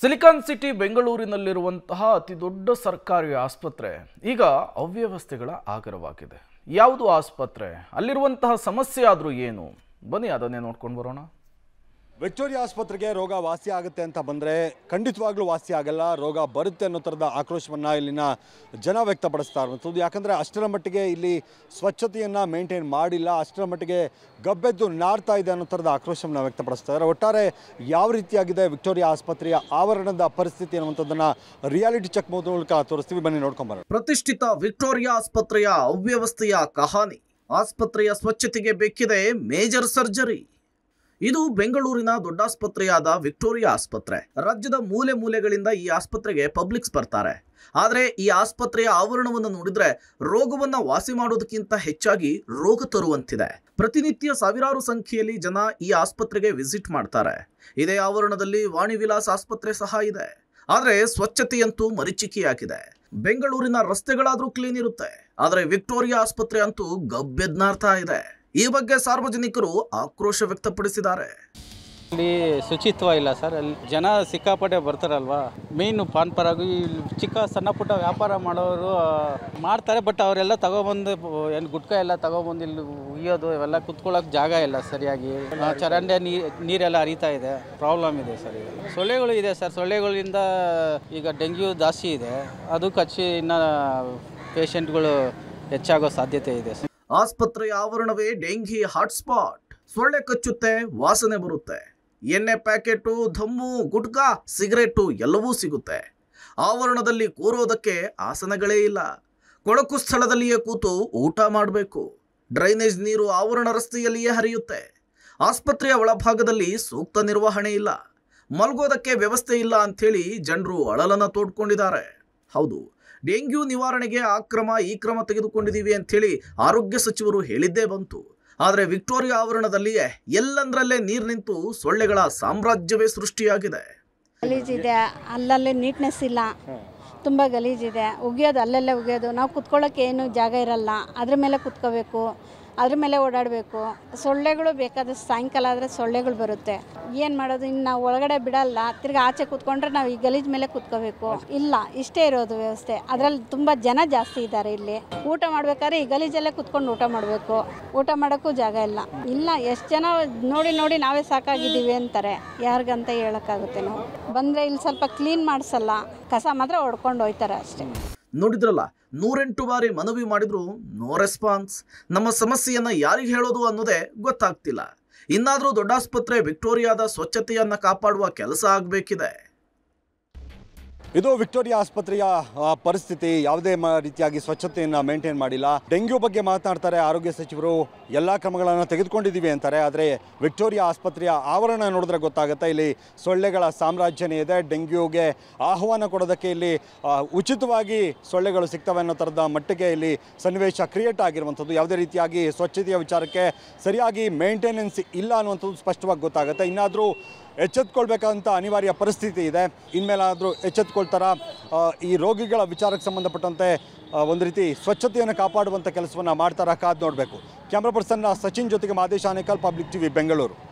silicon city ಬೆಂಗಳೂರಿನಲ್ಲಿರುವಂತಹ ಅತಿ ದೊಡ್ಡ ಸರ್ಕಾರಿ ಆಸ್ಪತ್ರೆ ಈಗ ಅವ್ಯವಸ್ಥೆಗಳ ಆಗರವಾಗಿದೆ ಯಾವುದು ಆಸ್ಪತ್ರೆ ಅಲ್ಲಿರುವಂತಹ ಸಮಸ್ಯೆ ಆದರೂ ಏನು ಬನ್ನಿ ಅದನ್ನೇ ನೋಡ್ಕೊಂಡು ಬರೋಣ ವಿಕ್ಟೋರಿಯಾ ಆಸ್ಪತ್ರೆಗೆ ರೋಗ ವಾಸಿ ಆಗುತ್ತೆ ಅಂತ ಬಂದರೆ ಖಂಡಿತವಾಗ್ಲೂ ವಾಸಿ ಆಗಲ್ಲ ರೋಗ ಬರುತ್ತೆ ಅನ್ನೋ ಥರದ ಆಕ್ರೋಶವನ್ನು ಇಲ್ಲಿನ ಜನ ವ್ಯಕ್ತಪಡಿಸ್ತಾ ಇರುವಂಥದ್ದು ಯಾಕಂದರೆ ಅಷ್ಟರ ಮಟ್ಟಿಗೆ ಇಲ್ಲಿ ಸ್ವಚ್ಛತೆಯನ್ನು ಮೇಂಟೈನ್ ಮಾಡಿಲ್ಲ ಅಷ್ಟರ ಮಟ್ಟಿಗೆ ಗಬ್ಬೆದ್ದು ನಾರ್ತಾ ಇದೆ ಅನ್ನೋ ಥರದ ಆಕ್ರೋಶವನ್ನು ವ್ಯಕ್ತಪಡಿಸ್ತಾ ಇದ್ದಾರೆ ಒಟ್ಟಾರೆ ಯಾವ ರೀತಿಯಾಗಿದೆ ವಿಕ್ಟೋರಿಯಾ ಆಸ್ಪತ್ರೆಯ ಆವರಣದ ಪರಿಸ್ಥಿತಿ ಅನ್ನುವಂಥದ್ದನ್ನು ರಿಯಾಲಿಟಿ ಚೆಕ್ ಮೂಲಕ ತೋರಿಸ್ತೀವಿ ಬನ್ನಿ ನೋಡ್ಕೊಂಬರ ಪ್ರತಿಷ್ಠಿತ ವಿಕ್ಟೋರಿಯಾ ಆಸ್ಪತ್ರೆಯ ಅವ್ಯವಸ್ಥೆಯ ಕಹಾನಿ ಆಸ್ಪತ್ರೆಯ ಸ್ವಚ್ಛತೆಗೆ ಬೇಕಿದೆ ಮೇಜರ್ ಸರ್ಜರಿ ಇದು ಬೆಂಗಳೂರಿನ ದೊಡ್ಡಾಸ್ಪತ್ರೆಯಾದ ವಿಕ್ಟೋರಿಯಾ ಆಸ್ಪತ್ರೆ ರಾಜ್ಯದ ಮೂಲೆ ಮೂಲೆಗಳಿಂದ ಈ ಆಸ್ಪತ್ರೆಗೆ ಪಬ್ಲಿಕ್ಸ್ ಬರ್ತಾರೆ ಆದರೆ ಈ ಆಸ್ಪತ್ರೆಯ ಆವರಣವನ್ನು ನೋಡಿದ್ರೆ ರೋಗವನ್ನ ವಾಸಿ ಮಾಡೋದಕ್ಕಿಂತ ಹೆಚ್ಚಾಗಿ ರೋಗ ತರುವಂತಿದೆ ಪ್ರತಿನಿತ್ಯ ಸಾವಿರಾರು ಸಂಖ್ಯೆಯಲ್ಲಿ ಜನ ಈ ಆಸ್ಪತ್ರೆಗೆ ವಿಸಿಟ್ ಮಾಡ್ತಾರೆ ಇದೇ ಆವರಣದಲ್ಲಿ ವಾಣಿ ವಿಲಾಸ್ ಆಸ್ಪತ್ರೆ ಸಹ ಇದೆ ಆದರೆ ಸ್ವಚ್ಛತೆಯಂತೂ ಮರಿಚಿಕೆಯಾಗಿದೆ ಬೆಂಗಳೂರಿನ ರಸ್ತೆಗಳಾದರೂ ಕ್ಲೀನ್ ಇರುತ್ತೆ ಆದರೆ ವಿಕ್ಟೋರಿಯಾ ಆಸ್ಪತ್ರೆ ಅಂತೂ ಗಬ್ಬೆದ್ನಾರ್ತಾ ಇದೆ ಈ ಬಗ್ಗೆ ಸಾರ್ವಜನಿಕರು ಆಕ್ರೋಶ ವ್ಯಕ್ತಪಡಿಸಿದ್ದಾರೆ ಇಲ್ಲಿ ಶುಚಿತ್ವ ಇಲ್ಲ ಸರ್ ಅಲ್ಲಿ ಜನ ಸಿಕ್ಕಾಪಟ್ಟೆ ಬರ್ತಾರಲ್ವಾ ಮೀನು ಪಾನ್ ಪರಾಗಿ ಇಲ್ಲಿ ಚಿಕ್ಕ ಸಣ್ಣ ಪುಟ್ಟ ವ್ಯಾಪಾರ ಮಾಡೋರು ಮಾಡ್ತಾರೆ ಬಟ್ ಅವರೆಲ್ಲ ತಗೊಬಂದು ಏನು ಗುಟ್ಕ ಎಲ್ಲ ತಗೊಬಂದು ಇಲ್ಲಿ ಉಗಿಯೋದು ಇವೆಲ್ಲ ಕುತ್ಕೊಳ್ಳೋಕೆ ಜಾಗ ಇಲ್ಲ ಸರಿಯಾಗಿ ಚರಂಡಿ ನೀರೆಲ್ಲ ಹರಿತಾ ಇದೆ ಪ್ರಾಬ್ಲಮ್ ಇದೆ ಸರ್ ಈಗ ಸೊಳ್ಳೆಗಳು ಇದೆ ಸರ್ ಸೊಳ್ಳೆಗಳಿಂದ ಈಗ ಡೆಂಗ್ಯೂ ಜಾಸ್ತಿ ಇದೆ ಅದು ಕಚ್ಚಿ ಇನ್ನೂ ಪೇಷಂಟ್ಗಳು ಹೆಚ್ಚಾಗೋ ಸಾಧ್ಯತೆ ಇದೆ ಸರ್ ಆಸ್ಪತ್ರೆಯ ಆವರಣವೇ ಡೆಂಘಿ ಹಾಟ್ಸ್ಪಾಟ್ ಸೊಳ್ಳೆ ಕಚ್ಚುತ್ತೆ ವಾಸನೆ ಬರುತ್ತೆ ಎಣ್ಣೆ ಪ್ಯಾಕೆಟು ಧಮ್ಮು ಗುಟ್ಕಾ ಸಿಗರೇಟು ಎಲ್ಲವೂ ಸಿಗುತ್ತೆ ಆವರಣದಲ್ಲಿ ಕೂರೋದಕ್ಕೆ ಆಸನಗಳೇ ಇಲ್ಲ ಕೊಳಕು ಸ್ಥಳದಲ್ಲಿಯೇ ಕೂತು ಊಟ ಮಾಡಬೇಕು ಡ್ರೈನೇಜ್ ನೀರು ಆವರಣ ರಸ್ತೆಯಲ್ಲಿಯೇ ಹರಿಯುತ್ತೆ ಆಸ್ಪತ್ರೆಯ ಒಳಭಾಗದಲ್ಲಿ ಸೂಕ್ತ ನಿರ್ವಹಣೆ ಇಲ್ಲ ಮಲ್ಗೋದಕ್ಕೆ ವ್ಯವಸ್ಥೆ ಇಲ್ಲ ಅಂಥೇಳಿ ಜನರು ಅಳಲನ್ನು ತೋಡ್ಕೊಂಡಿದ್ದಾರೆ ಹೌದು ಡೆಂಗ್ಯೂ ನಿವಾರಣೆಗೆ ಆ ಕ್ರಮ ಈ ಕ್ರಮ ತೆಗೆದುಕೊಂಡಿದ್ದೀವಿ ಹೇಳಿ ಆರೋಗ್ಯ ಸಚಿವರು ಹೇಳಿದ್ದೇ ಬಂತು ಆದರೆ ವಿಕ್ಟೋರಿಯಾ ಆವರಣದಲ್ಲಿಯೇ ಎಲ್ಲಂದ್ರಲ್ಲೇ ನೀರು ನಿಂತು ಸೊಳ್ಳೆಗಳ ಸಾಮ್ರಾಜ್ಯವೇ ಸೃಷ್ಟಿಯಾಗಿದೆ ಗಲೀಜಿದೆ ಅಲ್ಲಲ್ಲೇ ನೀಟ್ನೆಸ್ ಇಲ್ಲ ತುಂಬ ಗಲೀಜಿದೆ ಉಗಿಯೋದು ಅಲ್ಲಲ್ಲೇ ಉಗಿಯೋದು ನಾವು ಕುತ್ಕೊಳ್ಳೋಕೆ ಏನು ಜಾಗ ಇರಲ್ಲ ಅದ್ರ ಮೇಲೆ ಕುತ್ಕೋಬೇಕು ಅದ್ರ ಮೇಲೆ ಓಡಾಡಬೇಕು ಸೊಳ್ಳೆಗಳು ಬೇಕಾದ ಸಾಯಂಕಾಲ ಆದರೆ ಸೊಳ್ಳೆಗಳು ಬರುತ್ತೆ ಏನು ಮಾಡೋದು ಇನ್ನು ನಾವು ಒಳಗಡೆ ಬಿಡಲ್ಲ ತಿರ್ಗಿ ಆಚೆ ಕೂತ್ಕೊಂಡ್ರೆ ನಾವು ಈ ಗಲೀಜ್ ಮೇಲೆ ಕೂತ್ಕೋಬೇಕು ಇಲ್ಲ ಇಷ್ಟೇ ಇರೋದು ವ್ಯವಸ್ಥೆ ಅದರಲ್ಲಿ ತುಂಬ ಜನ ಜಾಸ್ತಿ ಇದ್ದಾರೆ ಇಲ್ಲಿ ಊಟ ಮಾಡ್ಬೇಕಾದ್ರೆ ಈ ಗಲೀಜಲ್ಲೇ ಕೂತ್ಕೊಂಡು ಊಟ ಮಾಡಬೇಕು ಊಟ ಮಾಡೋಕ್ಕೂ ಜಾಗ ಇಲ್ಲ ಇಲ್ಲ ಎಷ್ಟು ಜನ ನೋಡಿ ನೋಡಿ ನಾವೇ ಸಾಕಾಗಿದ್ದೀವಿ ಅಂತಾರೆ ಯಾರಿಗಂತ ಹೇಳೋಕ್ಕಾಗುತ್ತೆ ನಾವು ಬಂದರೆ ಇಲ್ಲಿ ಸ್ವಲ್ಪ ಕ್ಲೀನ್ ಮಾಡಿಸಲ್ಲ ಕಸ ಮಾತ್ರ ಹೊಡ್ಕೊಂಡು ಹೋಯ್ತಾರೆ ಅಷ್ಟೇ ನೋಡಿದ್ರಲ್ಲ ನೂರೆಂಟು ಬಾರಿ ಮನವಿ ಮಾಡಿದ್ರು ನೋ ರೆಸ್ಪಾನ್ಸ್ ನಮ್ಮ ಸಮಸ್ಯೆಯನ್ನು ಯಾರಿಗೆ ಹೇಳೋದು ಅನ್ನೋದೇ ಗೊತ್ತಾಗ್ತಿಲ್ಲ ಇನ್ನಾದರೂ ದೊಡ್ಡಾಸ್ಪತ್ರೆ ವಿಕ್ಟೋರಿಯಾದ ಸ್ವಚ್ಛತೆಯನ್ನು ಕಾಪಾಡುವ ಕೆಲಸ ಆಗಬೇಕಿದೆ ಇದು ವಿಕ್ಟೋರಿಯಾ ಆಸ್ಪತ್ರೆಯ ಪರಿಸ್ಥಿತಿ ಯಾವುದೇ ರೀತಿಯಾಗಿ ಸ್ವಚ್ಛತೆಯನ್ನು ಮೇಂಟೈನ್ ಮಾಡಿಲ್ಲ ಡೆಂಗ್ಯೂ ಬಗ್ಗೆ ಮಾತನಾಡ್ತಾರೆ ಆರೋಗ್ಯ ಸಚಿವರು ಎಲ್ಲ ಕ್ರಮಗಳನ್ನು ತೆಗೆದುಕೊಂಡಿದ್ದೀವಿ ಅಂತಾರೆ ಆದರೆ ವಿಕ್ಟೋರಿಯಾ ಆಸ್ಪತ್ರೆಯ ಆವರಣ ನೋಡಿದ್ರೆ ಗೊತ್ತಾಗುತ್ತೆ ಇಲ್ಲಿ ಸೊಳ್ಳೆಗಳ ಸಾಮ್ರಾಜ್ಯನೇ ಇದೆ ಡೆಂಗ್ಯೂಗೆ ಆಹ್ವಾನ ಕೊಡೋದಕ್ಕೆ ಇಲ್ಲಿ ಉಚಿತವಾಗಿ ಸೊಳ್ಳೆಗಳು ಸಿಗ್ತವೆ ಅನ್ನೋ ಥರದ ಮಟ್ಟಿಗೆ ಇಲ್ಲಿ ಸನ್ನಿವೇಶ ಕ್ರಿಯೇಟ್ ಆಗಿರುವಂಥದ್ದು ಯಾವುದೇ ರೀತಿಯಾಗಿ ಸ್ವಚ್ಛತೆಯ ವಿಚಾರಕ್ಕೆ ಸರಿಯಾಗಿ ಮೇಂಟೆನೆನ್ಸ್ ಇಲ್ಲ ಅನ್ನುವಂಥದ್ದು ಸ್ಪಷ್ಟವಾಗಿ ಗೊತ್ತಾಗುತ್ತೆ ಇನ್ನಾದರೂ ಎಚ್ಚೆತ್ಕೊಳ್ಬೇಕಾದಂಥ ಅನಿವಾರ್ಯ ಪರಿಸ್ಥಿತಿ ಇದೆ ಇನ್ಮೇಲಾದರೂ ಎಚ್ಚೆತ್ತು ನೋಡ್ಕೊಳ್ತಾರಾ ಈ ರೋಗಿಗಳ ವಿಚಾರಕ್ಕೆ ಸಂಬಂಧಪಟ್ಟಂತೆ ಒಂದು ರೀತಿ ಸ್ವಚ್ಛತೆಯನ್ನು ಕಾಪಾಡುವಂಥ ಕೆಲಸವನ್ನು ಮಾಡ್ತಾರಾ ಕಾದು ನೋಡಬೇಕು ಕ್ಯಾಮ್ರಾ ಪರ್ಸನ್ ಸಚಿನ್ ಜೊತೆಗೆ ಮಾದೇಶ್ ಆನೇಕಲ್ ಪಬ್ಲಿಕ್ ಟಿವಿ ಬೆಂಗಳೂರು